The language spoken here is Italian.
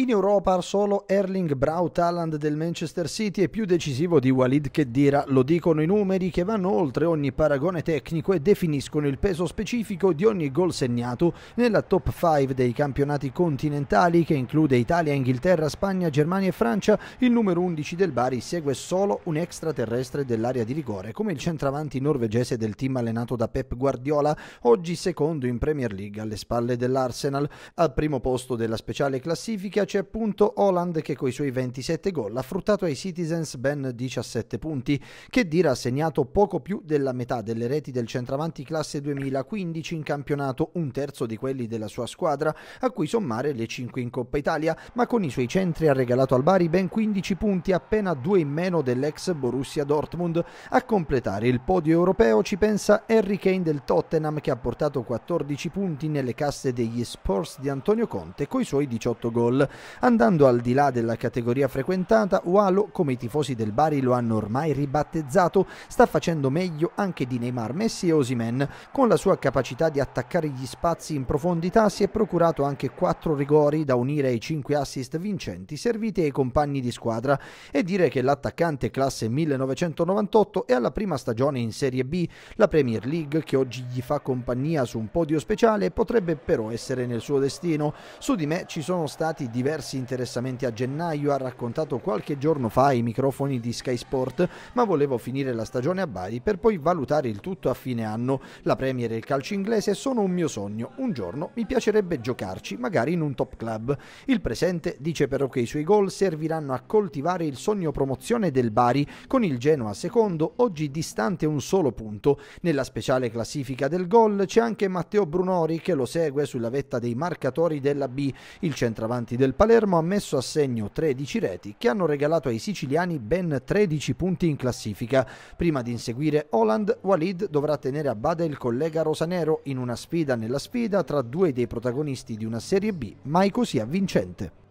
In Europa solo Erling Braut Haaland del Manchester City è più decisivo di Walid Khedira, lo dicono i numeri che vanno oltre ogni paragone tecnico e definiscono il peso specifico di ogni gol segnato nella top 5 dei campionati continentali che include Italia, Inghilterra, Spagna, Germania e Francia. Il numero 11 del Bari segue solo un extraterrestre dell'area di rigore, come il centravanti norvegese del team allenato da Pep Guardiola, oggi secondo in Premier League alle spalle dell'Arsenal. Al primo posto della speciale classifica c'è appunto Holland che coi suoi 27 gol ha fruttato ai Citizens ben 17 punti, che dire ha segnato poco più della metà delle reti del centravanti classe 2015 in campionato, un terzo di quelli della sua squadra, a cui sommare le 5 in Coppa Italia, ma con i suoi centri ha regalato al Bari ben 15 punti, appena due in meno dell'ex Borussia Dortmund. A completare il podio europeo ci pensa Harry Kane del Tottenham che ha portato 14 punti nelle casse degli Spurs di Antonio Conte coi suoi 18 gol. Andando al di là della categoria frequentata, Walo, come i tifosi del Bari lo hanno ormai ribattezzato, sta facendo meglio anche di Neymar, Messi e Osimen. Con la sua capacità di attaccare gli spazi in profondità si è procurato anche quattro rigori da unire ai cinque assist vincenti serviti ai compagni di squadra e dire che l'attaccante classe 1998 è alla prima stagione in Serie B, la Premier League che oggi gli fa compagnia su un podio speciale potrebbe però essere nel suo destino. Su di me ci sono stati diversi diversi interessamenti a gennaio, ha raccontato qualche giorno fa ai microfoni di Sky Sport, ma volevo finire la stagione a Bari per poi valutare il tutto a fine anno. La Premier e il calcio inglese sono un mio sogno, un giorno mi piacerebbe giocarci, magari in un top club. Il presente dice però che i suoi gol serviranno a coltivare il sogno promozione del Bari con il Genoa secondo, oggi distante un solo punto. Nella speciale classifica del gol c'è anche Matteo Brunori che lo segue sulla vetta dei marcatori della B. Il centravanti del del Palermo ha messo a segno 13 reti che hanno regalato ai siciliani ben 13 punti in classifica. Prima di inseguire Holland, Walid dovrà tenere a bada il collega Rosanero in una sfida nella sfida tra due dei protagonisti di una Serie B mai così avvincente.